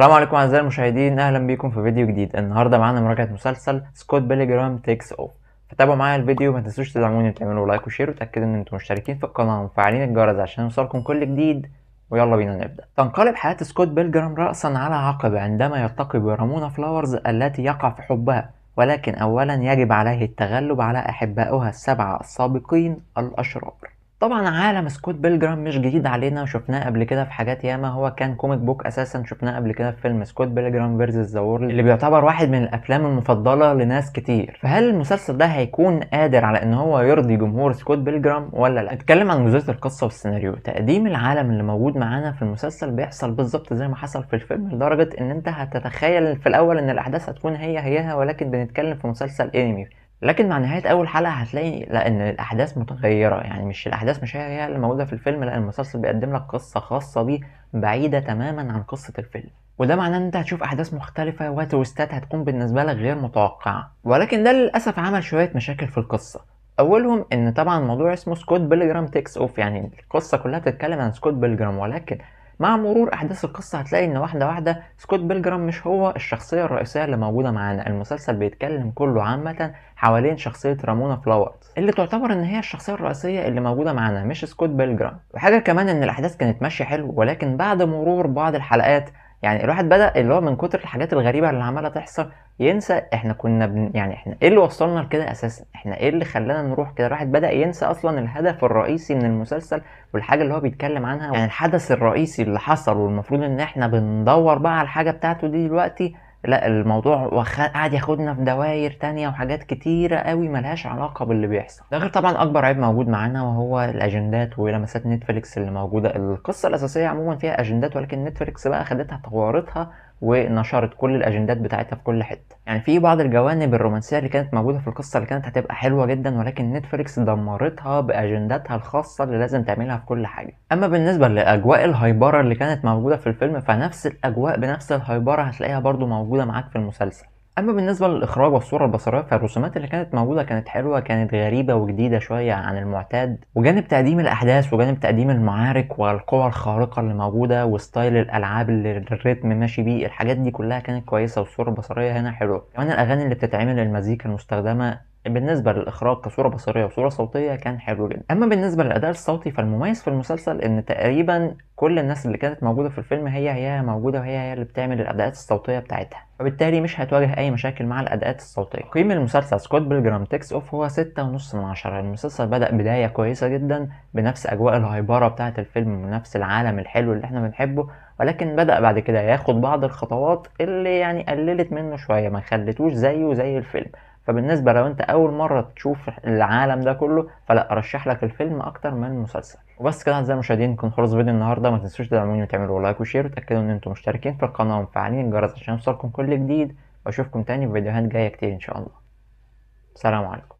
السلام عليكم اعزائي المشاهدين اهلا بيكم في فيديو جديد النهارده معانا مراجعه مسلسل سكوت بيليجرام تيكس اوف فتابعوا معايا الفيديو ما تنسوش تدعموني وتعملوا لايك وشير وتاكدوا ان انتم مشتركين في القناه ومفعلين الجرس عشان يوصلكم كل جديد ويلا بينا نبدا تنقلب حياه سكوت بيليجرام راسا على عقب عندما يلتقي برامونا فلاورز التي يقع في حبها ولكن اولا يجب عليه التغلب على احبائها السبعه السابقين الاشرار طبعا عالم سكوت بيلجرام مش جديد علينا وشفناه قبل كده في حاجات ياما هو كان كوميك بوك اساسا شفناه قبل كده في فيلم سكوت بيلجرام فيرسز ذا وورلد اللي بيعتبر واحد من الافلام المفضله لناس كتير فهل المسلسل ده هيكون قادر على ان هو يرضي جمهور سكوت بيلجرام ولا لا اتكلم عن جزئيه القصه والسيناريو تقديم العالم اللي موجود معانا في المسلسل بيحصل بالظبط زي ما حصل في الفيلم لدرجه ان انت هتتخيل في الاول ان الاحداث هتكون هي هيها ولكن بنتكلم في مسلسل انمي لكن مع نهايه اول حلقه هتلاقي لان الاحداث متغيره يعني مش الاحداث مش هي اللي موجوده في الفيلم لأن المسلسل بيقدم لك قصه خاصه بيه بعيده تماما عن قصه الفيلم وده معناه ان انت هتشوف احداث مختلفه وتويستات هتكون بالنسبه لك غير متوقعه ولكن ده للاسف عمل شويه مشاكل في القصه اولهم ان طبعا موضوع اسمه سكوت بيلجرام تيكس اوف يعني القصه كلها بتتكلم عن سكوت بيلجرام ولكن مع مرور احداث القصه هتلاقي ان واحده واحده سكوت بيلجرام مش هو الشخصيه الرئيسيه اللي موجوده معانا المسلسل بيتكلم كله عامه حوالين شخصيه رامونا فلاورز اللي تعتبر ان هي الشخصيه الرئيسيه اللي موجوده معانا مش سكوت بيلجرام وحاجه كمان ان الاحداث كانت ماشيه حلو ولكن بعد مرور بعض الحلقات يعني الواحد بدا اللي هو من كتر الحاجات الغريبه اللي عماله تحصل ينسى احنا كنا بن يعني احنا ايه اللي وصلنا لكده اساسا احنا ايه اللي خلانا نروح كده الواحد بدا ينسى اصلا الهدف الرئيسي من المسلسل والحاجه اللي هو بيتكلم عنها يعني الحدث الرئيسي اللي حصل والمفروض ان احنا بندور بقى على الحاجه بتاعته دي دلوقتي لا الموضوع وخ... قعد ياخدنا في دواير تانية وحاجات كتيرة قوي ملهاش علاقة باللي بيحصل ده غير طبعا أكبر عيب موجود معانا وهو الأجندات ولمسات نتفليكس اللي موجودة القصة الأساسية عموما فيها أجندات ولكن نتفليكس بقى خدتها طورتها ونشرت كل الاجندات بتاعتها في كل حته يعني في بعض الجوانب الرومانسيه اللي كانت موجوده في القصه اللي كانت هتبقى حلوه جدا ولكن نتفليكس دمرتها باجنداتها الخاصه اللي لازم تعملها في كل حاجه اما بالنسبه لاجواء الهايبره اللي كانت موجوده في الفيلم فنفس الاجواء بنفس الهايبره هتلاقيها برضو موجوده معاك في المسلسل اما بالنسبه للاخراج والصوره البصريه فالرسومات اللي كانت موجوده كانت حلوه كانت غريبه وجديده شويه عن المعتاد وجانب تقديم الاحداث وجانب تقديم المعارك والقوى الخارقه اللي موجوده وستايل الالعاب اللي الريتم ماشي بيه الحاجات دي كلها كانت كويسه والصوره البصريه هنا حلوه كمان الاغاني اللي بتتعمل المزيكا المستخدمه بالنسبة للإخراج كصورة بصرية وصورة صوتية كان حلو جدا أما بالنسبة للأداء الصوتي فالمميز في المسلسل إن تقريبا كل الناس اللي كانت موجودة في الفيلم هي هي موجودة وهي هي اللي بتعمل الأداءات الصوتية بتاعتها وبالتالي مش هتواجه أي مشاكل مع الأداءات الصوتية تقييم المسلسل سكوت بالجرام تكس أوف هو ستة ونص من عشرة المسلسل بدأ بداية كويسة جدا بنفس أجواء الهايبرة بتاعة الفيلم ونفس العالم الحلو اللي احنا بنحبه ولكن بدأ بعد كده ياخد بعض الخطوات اللي يعني قللت منه شوية ما خلتوش زيه زي الفيلم فبالنسبة لو انت اول مرة تشوف العالم ده كله فلا ارشح لك الفيلم اكتر من المسلسل وبس كده اعزائي المشاهدين كان خلص فيديو النهارده ما تنسوش تدعموني وتعملوا لايك وشير وتاكدوا ان انتم مشتركين في القناة ومفعلين الجرس عشان يوصلكم كل جديد واشوفكم تاني في فيديوهات جاية كتير ان شاء الله سلام عليكم